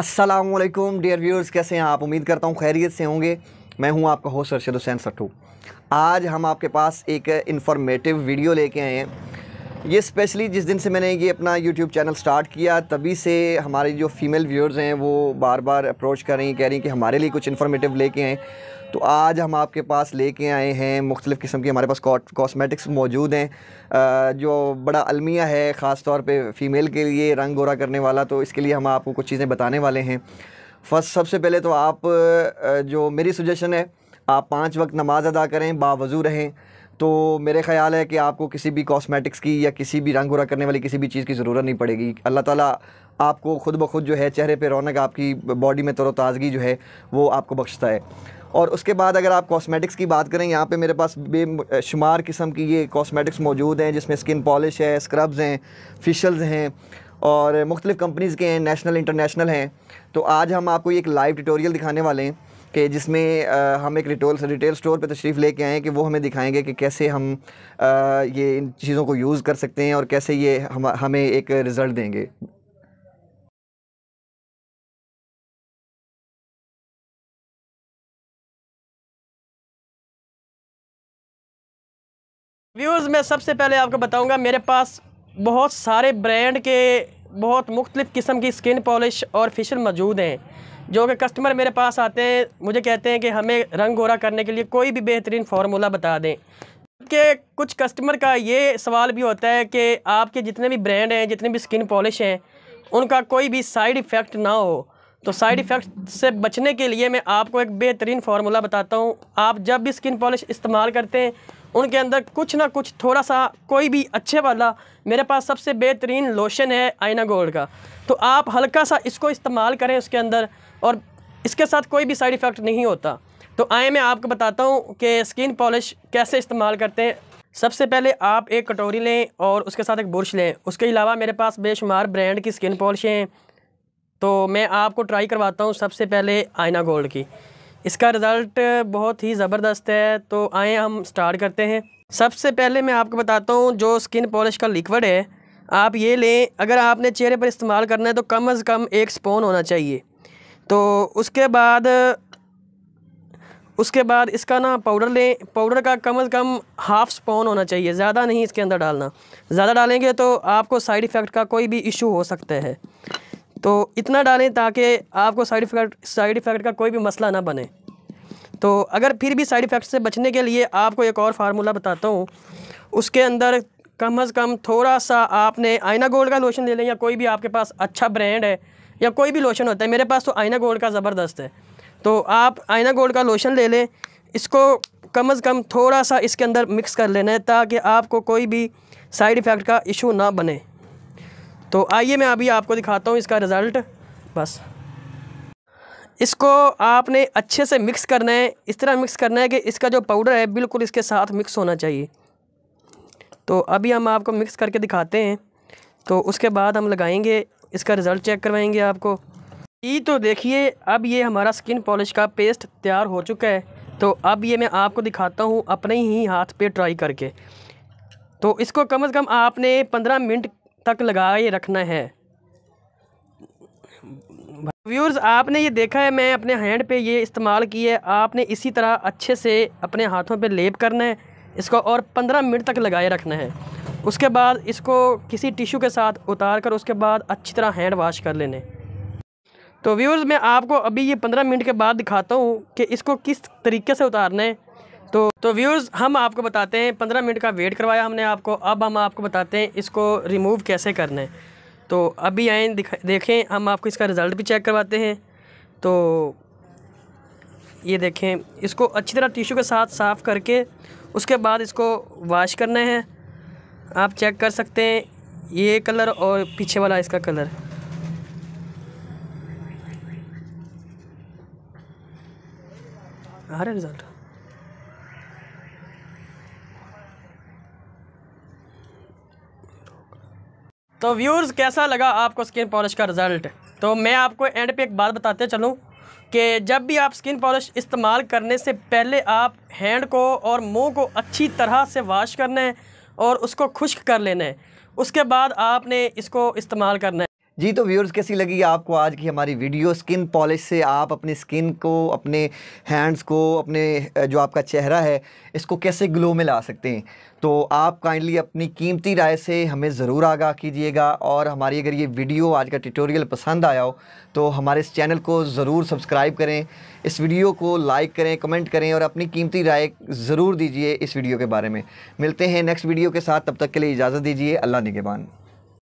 असलकुम dear viewers कैसे हैं आप उम्मीद करता हूँ खैरियत से होंगे मैं हूँ आपका होस्ट अरशद हुसैन सट्टू आज हम आपके पास एक इन्फॉर्मेटिव वीडियो लेके आए हैं ये स्पेशली जिस दिन से मैंने ये अपना यूट्यूब चैनल स्टार्ट किया तभी से हमारे जो फीमेल व्यूअर्स हैं वो बार बार अप्रोच कर रही हैं कह रही हैं कि हमारे लिए कुछ इन्फॉर्मेटिव लेके आएँ तो आज हम आपके पास लेके आए हैं मुख्तलिफ़ किस्म के हमारे पास कॉस्मेटिक्स मौजूद हैं जो बड़ा अलमिया है ख़ास तौर पर फ़ीमेल के लिए रंग गोरा करने वाला तो इसके लिए हम आपको कुछ चीज़ें बताने वाले हैं फर्स्ट सबसे पहले तो आप जो मेरी सजेशन है आप पाँच वक्त नमाज़ अदा करें बावजू रहें तो मेरे ख्याल है कि आपको किसी भी कॉस्मेटिक्स की या किसी भी रंग गुरा करने वाली किसी भी चीज़ की ज़रूरत नहीं पड़ेगी अल्लाह ताला आपको ख़ुद ब खुद जो है चेहरे पे रौनक आपकी बॉडी में तरोताज़गी जो है वो आपको बख्शता है और उसके बाद अगर आप कॉस्मेटिक्स की बात करें यहाँ पे मेरे पास बेशुमार किस्म की ये कॉस्मेटिक्स मौजूद हैं जिसमें स्किन पॉलिश है स्क्रब्स हैं फिशल्स हैं और मुख्तलिफ़ कंपनीज़ के हैं नेशनल इंटरनेशनल हैं तो आज हम आपको एक लाइव ट्यूटोरियल दिखाने वाले हैं कि जिसमें हम एक रिटेल रिटेल स्टोर पर तशरीफ़ लेके आएँ कि वो हमें दिखाएंगे कि कैसे हम ये इन चीज़ों को यूज़ कर सकते हैं और कैसे ये हम हमें एक रिज़ल्ट देंगे व्यूज़ मैं सबसे पहले आपको बताऊँगा मेरे पास बहुत सारे ब्रांड के बहुत मुख्तलिफ़ किस्म की स्किन पॉलिश और फेशियल मौजूद हैं जो कि कस्टमर मेरे पास आते हैं मुझे कहते हैं कि हमें रंग गोरा करने के लिए कोई भी बेहतरीन फार्मूला बता दें के कुछ कस्टमर का ये सवाल भी होता है कि आपके जितने भी ब्रांड हैं जितने भी स्किन पॉलिश हैं उनका कोई भी साइड इफ़ेक्ट ना हो तो साइड इफ़ेक्ट से बचने के लिए मैं आपको एक बेहतरीन फार्मूला बताता हूँ आप जब भी स्किन पॉलिश इस्तेमाल करते हैं उनके अंदर कुछ ना कुछ थोड़ा सा कोई भी अच्छे वाला मेरे पास सबसे बेहतरीन लोशन है आइना गोल्ड का तो आप हल्का सा इसको इस्तेमाल करें उसके अंदर और इसके साथ कोई भी साइड इफ़ेक्ट नहीं होता तो आए मैं आपको बताता हूँ कि स्किन पॉलिश कैसे इस्तेमाल करते हैं सबसे पहले आप एक कटोरी लें और उसके साथ एक बुरश लें उसके अलावा मेरे पास बेशुमार ब्रांड की स्किन पॉलिशें हैं तो मैं आपको ट्राई करवाता हूँ सबसे पहले आयना गोल्ड की इसका रिज़ल्ट बहुत ही ज़बरदस्त है तो आए हम स्टार्ट करते हैं सबसे पहले मैं आपको बताता हूँ जो स्किन पॉलिश का लिक्विड है आप ये लें अगर आपने चेहरे पर इस्तेमाल करना है तो कम अज़ कम एक स्पोन होना चाहिए तो उसके बाद उसके बाद इसका ना पाउडर लें पाउडर का कम अज़ कम हाफ़ स्पोन होना चाहिए ज़्यादा नहीं इसके अंदर डालना ज़्यादा डालेंगे तो आपको साइड इफ़ेक्ट का कोई भी इशू हो सकता है तो इतना डालें ताकि आपको साइड इफ़ेक्ट साइड इफ़ेक्ट का कोई भी मसला ना बने तो अगर फिर भी साइड इफ़ेक्ट से बचने के लिए आपको एक और फार्मूला बताता हूँ उसके अंदर कम अज़ कम थोड़ा सा आपने आइना गोल्ड का लोशन ले लें या कोई भी आपके पास अच्छा ब्रांड है या कोई भी लोशन होता है मेरे पास तो आइना गोल्ड का ज़बरदस्त है तो आप आइना गोल्ड का लोशन ले लें इसको कम अज़ कम थोड़ा सा इसके अंदर मिक्स कर लेना है ताकि आपको कोई भी साइड इफ़ेक्ट का इशू ना बने तो आइए मैं अभी आपको दिखाता हूँ इसका रिज़ल्ट बस इसको आपने अच्छे से मिक्स करना है इस तरह मिक्स करना है कि इसका जो पाउडर है बिल्कुल इसके साथ मिक्स होना चाहिए तो अभी हम आपको मिक्स करके दिखाते हैं तो उसके बाद हम लगाएंगे इसका रिज़ल्ट चेक करवाएंगे आपको ये तो देखिए अब ये हमारा स्किन पॉलिश का पेस्ट तैयार हो चुका है तो अब ये मैं आपको दिखाता हूँ अपने ही हाथ पे ट्राई करके तो इसको कम से कम आपने पंद्रह मिनट तक लगाए रखना है व्यूर्स आपने ये देखा है मैं अपने हैंड पे ये इस्तेमाल की है आपने इसी तरह अच्छे से अपने हाथों पे लेप करना है इसको और पंद्रह मिनट तक लगाए रखना है उसके बाद इसको किसी टिश्यू के साथ उतार कर उसके बाद अच्छी तरह हैंड वाश कर लेने तो व्यूर्स मैं आपको अभी ये पंद्रह मिनट के बाद दिखाता हूँ कि इसको किस तरीके से उतारना है तो तो व्यूज़ हम आपको बताते हैं पंद्रह मिनट का वेट करवाया हमने आपको अब हम आपको बताते हैं इसको रिमूव कैसे करना है तो अभी आए देखें हम आपको इसका रिज़ल्ट भी चेक करवाते हैं तो ये देखें इसको अच्छी तरह टिशू के साथ साफ़ करके उसके बाद इसको वाश करना है आप चेक कर सकते हैं ये कलर और पीछे वाला इसका कलर आ रहा रिज़ल्ट तो व्यूर्स कैसा लगा आपको स्किन पॉलिश का रिज़ल्ट तो मैं आपको एंड पे एक बात बताते चलूँ कि जब भी आप स्किन पॉलिश इस्तेमाल करने से पहले आप हैंड को और मुंह को अच्छी तरह से वॉश करना है और उसको खुश्क कर लेना है उसके बाद आपने इसको इस्तेमाल करना है जी तो व्यूअर्स कैसी लगी आपको आज की हमारी वीडियो स्किन पॉलिश से आप अपनी स्किन को अपने हैंड्स को अपने जो आपका चेहरा है इसको कैसे ग्लो में ला सकते हैं तो आप काइंडली अपनी कीमती राय से हमें ज़रूर आगाह कीजिएगा और हमारी अगर ये वीडियो आज का ट्यूटोरियल पसंद आया हो तो हमारे इस चैनल को ज़रूर सब्सक्राइब करें इस वीडियो को लाइक करें कमेंट करें और अपनी कीमती राय ज़रूर दीजिए इस वीडियो के बारे में मिलते हैं नेक्स्ट वीडियो के साथ तब तक के लिए इजाज़त दीजिए अल्लाह निगेबान